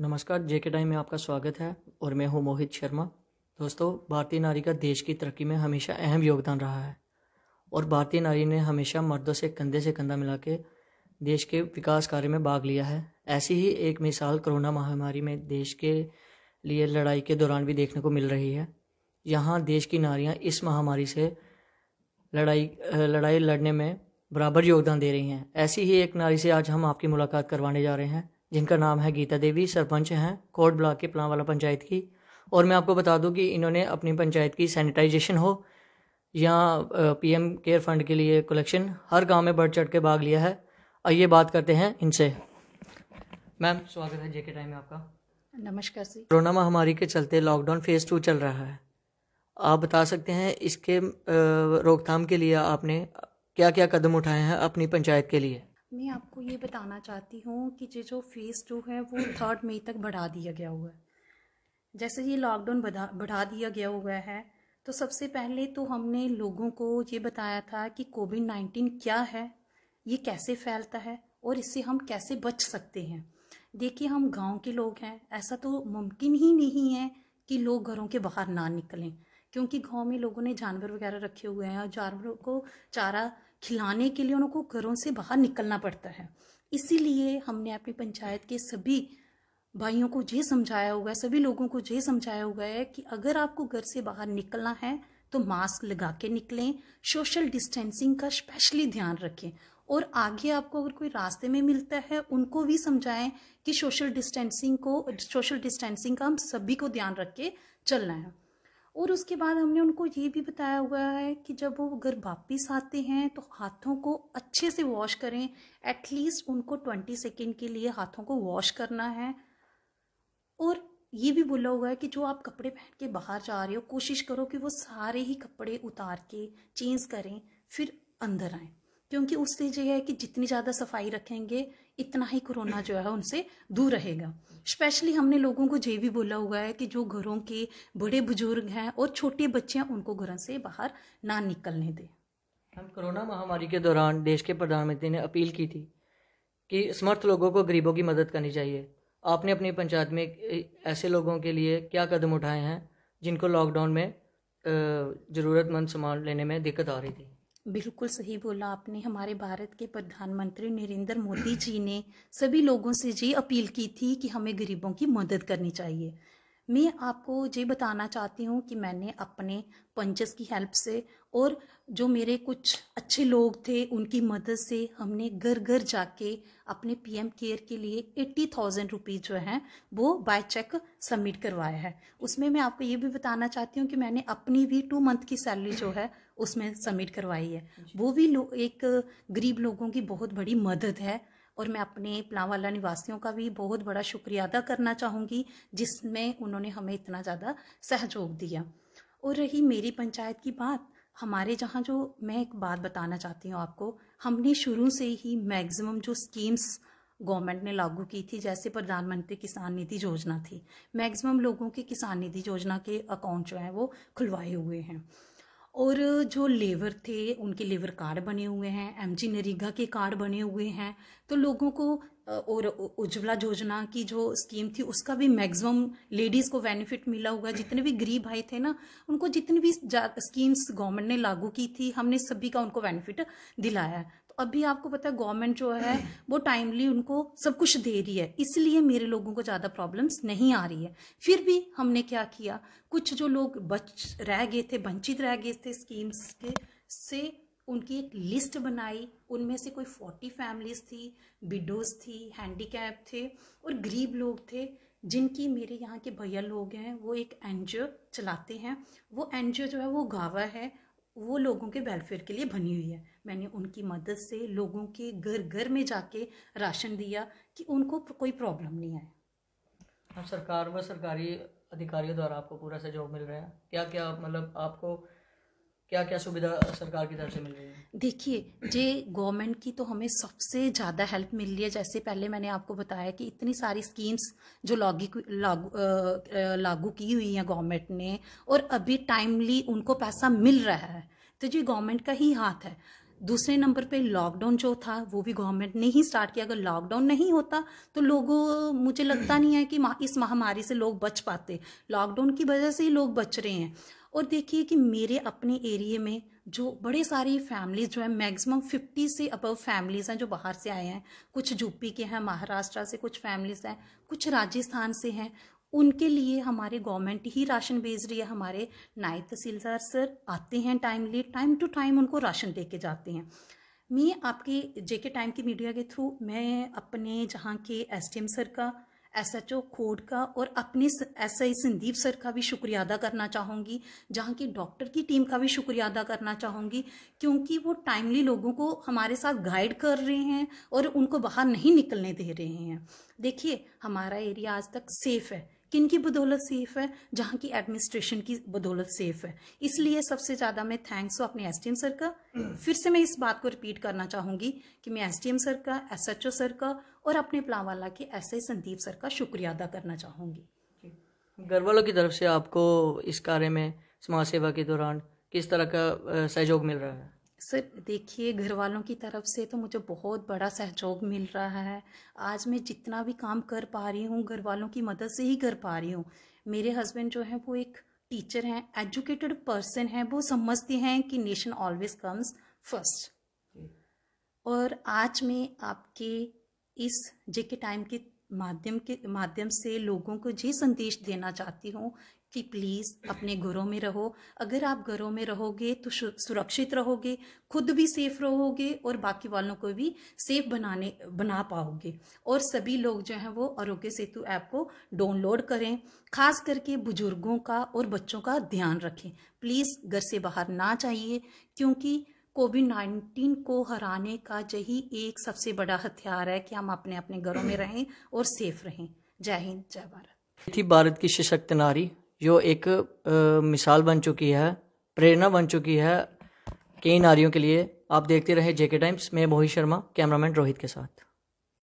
नमस्कार जेके टाइम में आपका स्वागत है और मैं हूं मोहित शर्मा दोस्तों भारतीय नारी का देश की तरक्की में हमेशा अहम योगदान रहा है और भारतीय नारी ने हमेशा मर्दों से कंधे से कंधा मिला के देश के विकास कार्य में भाग लिया है ऐसी ही एक मिसाल कोरोना महामारी में देश के लिए लड़ाई के दौरान भी देखने को मिल रही है यहाँ देश की नारियाँ इस महामारी से लड़ाई लड़ाई लड़ने में बराबर योगदान दे रही हैं ऐसी ही एक नारी से आज हम आपकी मुलाकात करवाने जा रहे हैं जिनका नाम है गीता देवी सरपंच हैं कोट ब्लॉक के प्लावाला पंचायत की और मैं आपको बता दूं कि इन्होंने अपनी पंचायत की सैनिटाइजेशन हो या पीएम केयर फंड के लिए कलेक्शन हर गांव में बढ़ चढ़ के भाग लिया है आइए बात करते हैं इनसे मैम स्वागत है जेके टाइम में आपका नमस्कार सर कोरोना महामारी के चलते लॉकडाउन फेज़ टू चल रहा है आप बता सकते हैं इसके रोकथाम के लिए आपने क्या क्या कदम उठाए हैं अपनी पंचायत के लिए मैं आपको ये बताना चाहती हूँ कि ये जो फ़ेज़ टू है वो थर्ड मई तक बढ़ा दिया गया हुआ है जैसे ये लॉकडाउन बढ़ा बढ़ा दिया गया हुआ है तो सबसे पहले तो हमने लोगों को ये बताया था कि कोविड नाइन्टीन क्या है ये कैसे फैलता है और इससे हम कैसे बच सकते हैं देखिए हम गांव के लोग हैं ऐसा तो मुमकिन ही नहीं है कि लोग घरों के बाहर ना निकलें क्योंकि गाँव में लोगों ने जानवर वगैरह रखे हुए हैं और जानवरों को चारा खिलाने के लिए उनको घरों से बाहर निकलना पड़ता है इसीलिए हमने अपनी पंचायत के सभी भाइयों को ये समझाया हुआ है सभी लोगों को ये समझाया हुआ है कि अगर आपको घर से बाहर निकलना है तो मास्क लगा के निकलें सोशल डिस्टेंसिंग का स्पेशली ध्यान रखें और आगे आपको अगर कोई रास्ते में मिलता है उनको भी समझाएं कि सोशल डिस्टेंसिंग को सोशल डिस्टेंसिंग का हम सभी को ध्यान रख के चलना है और उसके बाद हमने उनको ये भी बताया हुआ है कि जब वो घर वापस आते हैं तो हाथों को अच्छे से वॉश करें एटलीस्ट उनको ट्वेंटी सेकेंड के लिए हाथों को वॉश करना है और ये भी बोला हुआ है कि जो आप कपड़े पहन के बाहर जा रहे हो कोशिश करो कि वो सारे ही कपड़े उतार के चेंज करें फिर अंदर आएँ क्योंकि उससे यह है कि जितनी ज़्यादा सफाई रखेंगे इतना ही कोरोना जो है उनसे दूर रहेगा स्पेशली हमने लोगों को ये भी बोला हुआ है कि जो घरों के बड़े बुजुर्ग हैं और छोटे बच्चे हैं उनको घरों से बाहर ना निकलने दें हम कोरोना महामारी के दौरान देश के प्रधानमंत्री ने अपील की थी कि समर्थ लोगों को गरीबों की मदद करनी चाहिए आपने अपनी पंचायत में ऐसे लोगों के लिए क्या कदम उठाए हैं जिनको लॉकडाउन में ज़रूरतमंद सामान लेने में दिक्कत आ रही थी बिल्कुल सही बोला आपने हमारे भारत के प्रधानमंत्री नरेंद्र मोदी जी ने सभी लोगों से ये अपील की थी कि हमें गरीबों की मदद करनी चाहिए मैं आपको ये बताना चाहती हूँ कि मैंने अपने पंचस की हेल्प से और जो मेरे कुछ अच्छे लोग थे उनकी मदद से हमने घर घर जाके अपने पीएम केयर के लिए एट्टी थाउजेंड रुपीज़ जो हैं वो बाय चेक सबमिट करवाया है उसमें मैं आपको ये भी बताना चाहती हूँ कि मैंने अपनी भी टू मंथ की सैलरी जो है उसमें सबमिट करवाई है वो भी एक गरीब लोगों की बहुत बड़ी मदद है और मैं अपने प्लावाला निवासियों का भी बहुत बड़ा शुक्रिया अदा करना चाहूँगी जिसमें उन्होंने हमें इतना ज़्यादा सहयोग दिया और रही मेरी पंचायत की बात हमारे जहाँ जो मैं एक बात बताना चाहती हूँ आपको हमने शुरू से ही मैक्सिमम जो स्कीम्स गवर्नमेंट ने लागू की थी जैसे प्रधानमंत्री किसान निधि योजना थी मैक्सिमम लोगों के किसान निधि योजना के अकाउंट जो हैं वो खुलवाए हुए हैं और जो लेबर थे उनके लेबर कार्ड बने हुए हैं एम जी नरेगा के कार्ड बने हुए हैं तो लोगों को और उज्ज्वला योजना की जो स्कीम थी उसका भी मैक्सिमम लेडीज़ को बेनिफिट मिला हुआ है जितने भी गरीब भाई थे ना उनको जितनी भी स्कीम्स गवर्नमेंट ने लागू की थी हमने सभी का उनको बेनिफिट दिलाया अभी आपको पता है गवर्नमेंट जो है वो टाइमली उनको सब कुछ दे रही है इसलिए मेरे लोगों को ज़्यादा प्रॉब्लम्स नहीं आ रही है फिर भी हमने क्या किया कुछ जो लोग बच रह गए थे वंचित रह गए थे स्कीम्स के से उनकी एक लिस्ट बनाई उनमें से कोई फोर्टी फैमिलीज थी विडोज थी हैंडीकैप थे और गरीब लोग थे जिनकी मेरे यहाँ के भैया लोग हैं वो एक एन चलाते हैं वो एन जो है वो गावा है वो लोगों के वेलफेयर के लिए बनी हुई है मैंने उनकी मदद से लोगों के घर घर में जाके राशन दिया कि उनको कोई प्रॉब्लम नहीं आए अब सरकार व सरकारी अधिकारियों द्वारा आपको पूरा सहयोग मिल रहा है क्या क्या मतलब आपको क्या क्या सुविधा सरकार की तरफ से मिल रही है देखिए जे गवर्नमेंट की तो हमें सबसे ज़्यादा हेल्प मिल रही है जैसे पहले मैंने आपको बताया कि इतनी सारी स्कीम्स जो लॉगी लागू लागू की हुई हैं गवर्नमेंट ने और अभी टाइमली उनको पैसा मिल रहा है तो जी गवर्नमेंट का ही हाथ है दूसरे नंबर पे लॉकडाउन जो था वो भी गवर्नमेंट ने ही स्टार्ट किया अगर लॉकडाउन नहीं होता तो लोगों मुझे लगता नहीं है कि इस महामारी से लोग बच पाते लॉकडाउन की वजह से ही लोग बच रहे हैं और देखिए कि मेरे अपने एरिए में जो बड़े सारी फैमिलीज जो है मैक्सिमम 50 से अबव फैमिलीज़ हैं जो बाहर से आए हैं कुछ यूपी के हैं महाराष्ट्र से कुछ फैमिलीज़ हैं कुछ राजस्थान से हैं उनके लिए हमारे गवर्नमेंट ही राशन भेज रही है हमारे नायब तहसीलदार सर आते हैं टाइमली टाइम टू टाइम उनको राशन दे के जाते हैं मैं आपके जेके टाइम की मीडिया के थ्रू मैं अपने जहाँ के एस सर का एसएचओ खोड का और अपने एसआई संदीप सर का भी शुक्रिया अदा करना चाहूँगी जहाँ की डॉक्टर की टीम का भी शुक्रिया अदा करना चाहूँगी क्योंकि वो टाइमली लोगों को हमारे साथ गाइड कर रहे हैं और उनको बाहर नहीं निकलने दे रहे हैं देखिए हमारा एरिया आज तक सेफ है किन की बदौलत सेफ है जहाँ की एडमिनिस्ट्रेशन की बदौलत सेफ है इसलिए सबसे ज्यादा मैं थैंक्स हूँ अपने एम सर का फिर से मैं इस बात को रिपीट करना चाहूंगी कि मैं एम सर का ओ सर का और अपने प्लावाला के एस आई संदीप सर का शुक्रिया अदा करना चाहूंगी घर वालों की तरफ से आपको इस कार्य में समाज सेवा के दौरान किस तरह का सहयोग मिल रहा है सर देखिए घर वालों की तरफ से तो मुझे बहुत बड़ा सहयोग मिल रहा है आज मैं जितना भी काम कर पा रही हूँ घर वालों की मदद से ही कर पा रही हूँ मेरे हस्बैंड जो हैं वो एक टीचर हैं एजुकेटेड पर्सन हैं वो समझते हैं कि नेशन ऑलवेज कम्स फर्स्ट और आज मैं आपके इस जेके टाइम के माध्यम के माध्यम से लोगों को ये संदेश देना चाहती हूँ कि प्लीज़ अपने घरों में रहो अगर आप घरों में रहोगे तो सुरक्षित रहोगे खुद भी सेफ रहोगे और बाकी वालों को भी सेफ बनाने बना पाओगे और सभी लोग जो हैं वो आरोग्य सेतु ऐप को डाउनलोड करें खास करके बुजुर्गों का और बच्चों का ध्यान रखें प्लीज़ घर से बाहर ना चाहिए क्योंकि कोविड नाइन्टीन को हराने का यही एक सबसे बड़ा हथियार है कि हम अपने अपने घरों में रहें और सेफ रहें जय हिंद जय भारत थी भारत की सशक्त नारी जो एक आ, मिसाल बन चुकी है प्रेरणा बन चुकी है कई नारियों के लिए आप देखते रहे जेके टाइम्स में मोहित शर्मा कैमरामैन रोहित के साथ